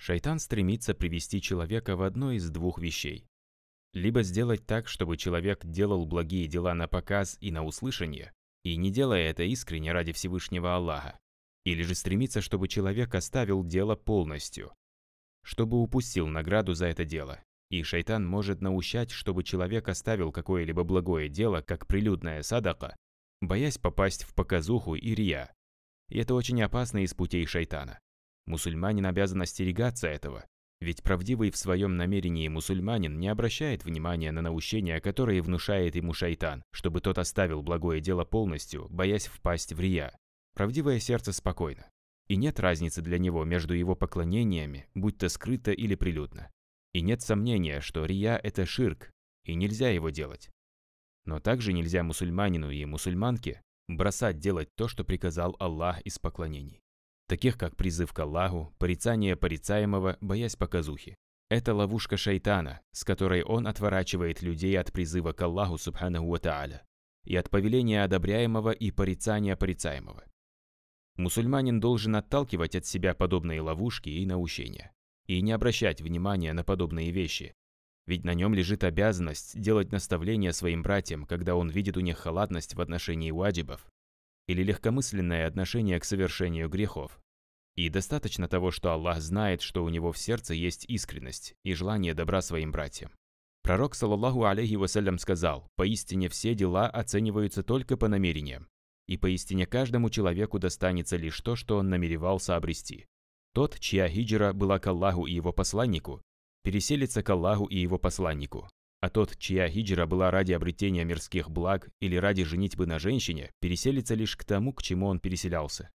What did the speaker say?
Шайтан стремится привести человека в одно из двух вещей. Либо сделать так, чтобы человек делал благие дела на показ и на услышание, и не делая это искренне ради Всевышнего Аллаха. Или же стремиться, чтобы человек оставил дело полностью, чтобы упустил награду за это дело. И шайтан может наущать, чтобы человек оставил какое-либо благое дело, как прилюдная садака, боясь попасть в показуху и рия. И это очень опасно из путей шайтана. Мусульманин обязан остерегаться этого, ведь правдивый в своем намерении мусульманин не обращает внимания на наущения, которые внушает ему шайтан, чтобы тот оставил благое дело полностью, боясь впасть в рия. Правдивое сердце спокойно. И нет разницы для него между его поклонениями, будь то скрыто или прилюдно. И нет сомнения, что рия – это ширк, и нельзя его делать. Но также нельзя мусульманину и мусульманке бросать делать то, что приказал Аллах из поклонений таких как призыв к Аллаху, порицание порицаемого, боясь показухи. Это ловушка шайтана, с которой он отворачивает людей от призыва к Аллаху Субханаху Ва и от повеления одобряемого и порицания порицаемого. Мусульманин должен отталкивать от себя подобные ловушки и наущения, и не обращать внимания на подобные вещи, ведь на нем лежит обязанность делать наставления своим братьям, когда он видит у них халатность в отношении уаджибов, или легкомысленное отношение к совершению грехов. И достаточно того, что Аллах знает, что у него в сердце есть искренность и желание добра своим братьям. Пророк, саллаллаху алейхи вассалям, сказал, «Поистине все дела оцениваются только по намерениям, и поистине каждому человеку достанется лишь то, что он намеревался обрести. Тот, чья хиджра была к Аллаху и его посланнику, переселится к Аллаху и его посланнику, а тот, чья хиджра была ради обретения мирских благ или ради женитьбы на женщине, переселится лишь к тому, к чему он переселялся.